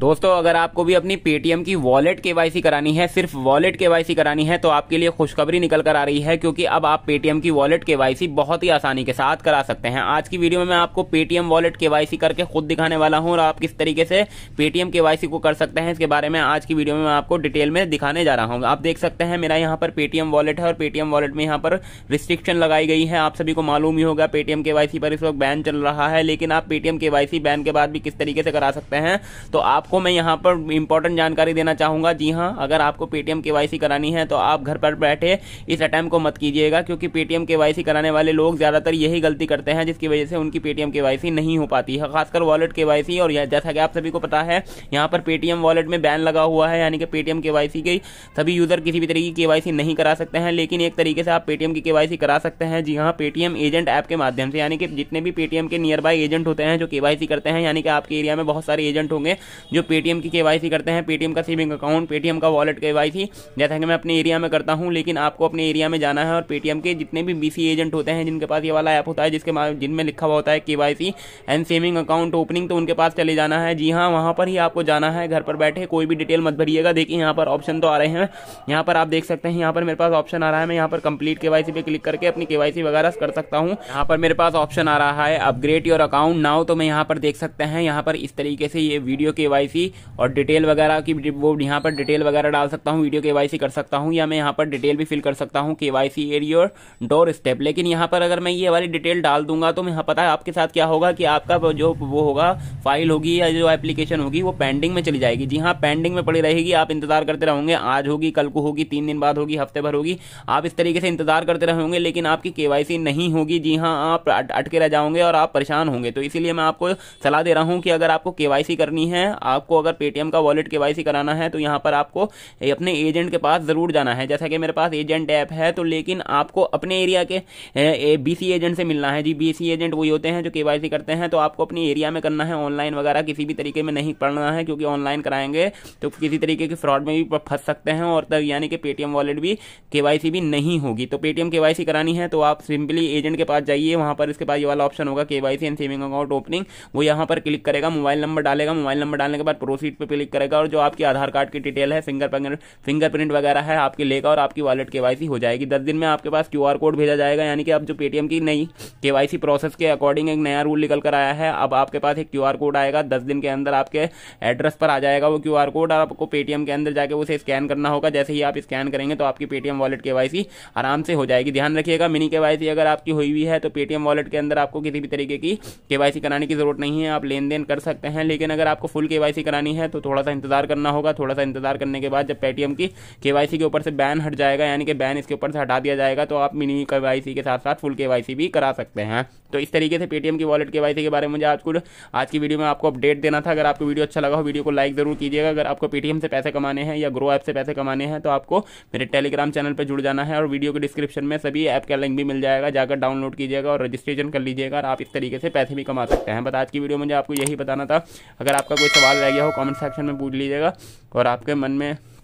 दोस्तों अगर आपको भी अपनी पेटीएम की वॉलेट केवाईसी करानी है सिर्फ वॉलेट केवाईसी करानी है तो आपके लिए खुशखबरी निकल कर आ रही है क्योंकि अब आप पेटीएम की वॉलेट केवाईसी बहुत ही आसानी के साथ करा सकते हैं आज की वीडियो में मैं आपको पेटीएम वॉलेट केवाईसी करके खुद दिखाने वाला हूं और आप किस तरीके से पेटीएम केवाईसी को कर सकते हैं इसके बारे में आज की वीडियो में मैं आपको डिटेल में दिखाने जा रहा हूँ आप देख सकते हैं मेरा यहाँ पर पेटीएम वॉलेट है और पेटीएम वॉलेट में यहाँ पर रिस्ट्रिक्शन लगाई गई है आप सभी को मालूम ही होगा पेटीएम के पर इस वक्त बैन चल रहा है लेकिन आप पेटीएम के बैन के बाद भी किस तरीके से करा सकते हैं तो आप आपको मैं यहाँ पर इंपॉर्टेंट जानकारी देना चाहूँगा जी हाँ अगर आपको पेटीएम के करानी है तो आप घर पर बैठे इस अटैम्प को मत कीजिएगा क्योंकि पेटीएम के कराने वाले लोग ज़्यादातर यही गलती करते हैं जिसकी वजह से उनकी पेटीएम के नहीं हो पाती है खासकर वॉलेट के और जैसा कि आप सभी को पता है यहाँ पर पेटीएम वॉलेट में बैन लगा हुआ है यानी कि पेटीएम के के सभी यूज़र किसी भी तरीके की के नहीं करा सकते हैं लेकिन एक तरीके से आप पेटीएम की के करा सकते हैं जी हाँ पेटीएम एजेंट ऐप के माध्यम से यानी कि जितने भी पेटीएम के नियर बाय एजेंट होते हैं जो के करते हैं यानी कि आपके एरिया में बहुत सारे एजेंट होंगे जो जो पेटीएम की के करते हैं पेटीएम का सेविंग अकाउंट पेटीएम का वॉलेट के जैसा कि मैं अपने एरिया में करता हूँ लेकिन आपको अपने एरिया में जाना है और पेटीएम के जितने भी बी एजेंट होते हैं जिनके पास ये वाला ऐप होता है जिसके जिनमें लिखा हुआ होता है के एंड सेविंग अकाउंट ओपनिंग तो उनके पास चले जाना है जी हाँ वहाँ पर ही आपको जाना है घर पर बैठे कोई भी डिटेल मत भरिएगा देखिए यहाँ पर ऑप्शन तो आ रहे हैं यहाँ पर आप देख सकते हैं यहाँ पर मेरे पास ऑप्शन आ रहा है मैं यहाँ पर कंप्लीट केवाईसी पे क्लिक करके अपनी केवाईसी वगैरह कर सकता हूँ यहाँ पर मेरे पास ऑप्शन आ रहा है अपग्रेड योर अकाउंट नाउ तो मैं यहाँ पर देख सकते हैं यहाँ पर इस तरीके से ये वीडियो के केवाईसी और डिटेल वगैरह की वो यहाँ पर डिटेल वगैरह डाल सकता हूँ वीडियो केवाईसी कर सकता हूँ या मैं यहाँ पर डिटेल भी फिल कर सकता हूँ केवाईसी एरिया और डोर स्टेप लेकिन यहाँ पर अगर मैं ये वाली डिटेल डाल दूंगा तो यहाँ पता है आपके साथ क्या होगा कि आपका जो वो होगा फाइल होगी या जो एप्लीकेशन होगी वो पेंडिंग में चली जाएगी जी हाँ पेंडिंग में पड़ी रहेगी आप इंतजार करते रहोगे आज होगी कल को होगी तीन दिन बाद होगी हफ्ते भर होगी आप इस तरीके से इंतजार करते रहोगे लेकिन आपकी केवाईसी नहीं होगी जी हाँ आप अटके रह जाओगे और आप परेशान होंगे तो इसीलिए मैं आपको सलाह दे रहा हूँ कि अगर आपको केवाईसी करनी है आप आपको अगर पेटीएम का वॉलेट के कराना है तो यहाँ पर आपको अपने एजेंट के पास ज़रूर जाना है जैसा कि मेरे पास एजेंट ऐप है तो लेकिन आपको अपने एरिया के बीसी एजेंट से मिलना है जी बीसी एजेंट वही होते हैं जो के करते हैं तो आपको अपने एरिया में करना है ऑनलाइन वगैरह किसी भी तरीके में नहीं पढ़ना है क्योंकि ऑनलाइन कराएंगे तो किसी तरीके के फ्रॉड में भी फंस सकते हैं और तब यानी कि पेटीएम वॉलेट भी के भी नहीं होगी तो पेटीएम के करानी है तो आप सिंपली एजेंट के पास जाइए वहाँ पर इसके पास ये वाला ऑप्शन होगा के एंड सेविंग अकाउंट ओपनिंग वो यहाँ पर क्लिक करेगा मोबाइल नंबर डालेगा मोबाइल नंबर डालने के बाद प्रोसीड पे क्लिक करेगा और जो आपकी आधार कार्ड की डिटेल है फिंगर फिंगरप्रिंट वगैरह है आपके लेगा और आपकी वॉलेट के हो जाएगी दस दिन में आपके पास क्यू कोड भेजा जाएगा यानी कि अब जो पेटीएम की नई के प्रोसेस के अकॉर्डिंग एक नया रूल निकल कर आया है अब आपके पास एक क्यू कोड आएगा दस दिन के अंदर आपके एड्रेस पर आ जाएगा वो क्यू कोड और आपको पेटीएम के अंदर जाकर उसे स्कैन करना होगा जैसे ही आप स्कैन करेंगे तो आपकी पेटीएम वॉलेट केवाईसी आराम से हो जाएगी ध्यान रखिएगा मिनी के अगर आपकी हुई हुई है तो पेटीएम वॉलेट के अंदर आपको किसी भी तरीके की केवाईसी कराने की जरूरत नहीं है आप लेन देन कर सकते हैं लेकिन अगर आपको फुल केवाईसी केवाईसी करानी है तो थोड़ा सा इंतजार करना होगा थोड़ा सा इंतजार करने के बाद जब पेटीएम की केवाईसी के ऊपर से बैन हट जाएगा यानी कि बैन इसके ऊपर से हटा दिया जाएगा तो आप मिनी केवाईसी के साथ साथ फुल केवाईसी भी करा सकते हैं तो इस तरीके से पेटीएम की वॉलेट केवाईसी के बारे में मुझे आज कुछ आज की वीडियो में आपको अपडेट देना था अगर आपको वीडियो अच्छा लगा हो वीडियो को लाइक जरूर कीजिएगा अगर आपको पेटीएम से पैसे कमाने हैं या ग्रो ऐप से पैसे कमाने हैं तो आपको मेरे टेलीग्राम चैनल पर जुड़ जाना है और वीडियो के डिस्क्रिप्शन में सभी ऐप का लिंक भी मिल जाएगा जाकर डाउनलोड कीजिएगा और रजिस्ट्रेशन कर लीजिएगा और आप इस तरीके से पैसे भी कमा सकते हैं बट आज की वीडियो मुझे आपको यही बताना था अगर आपका कोई सवाल रह गया हो कमेंट सेक्शन में पूछ लीजिएगा और आपके मन में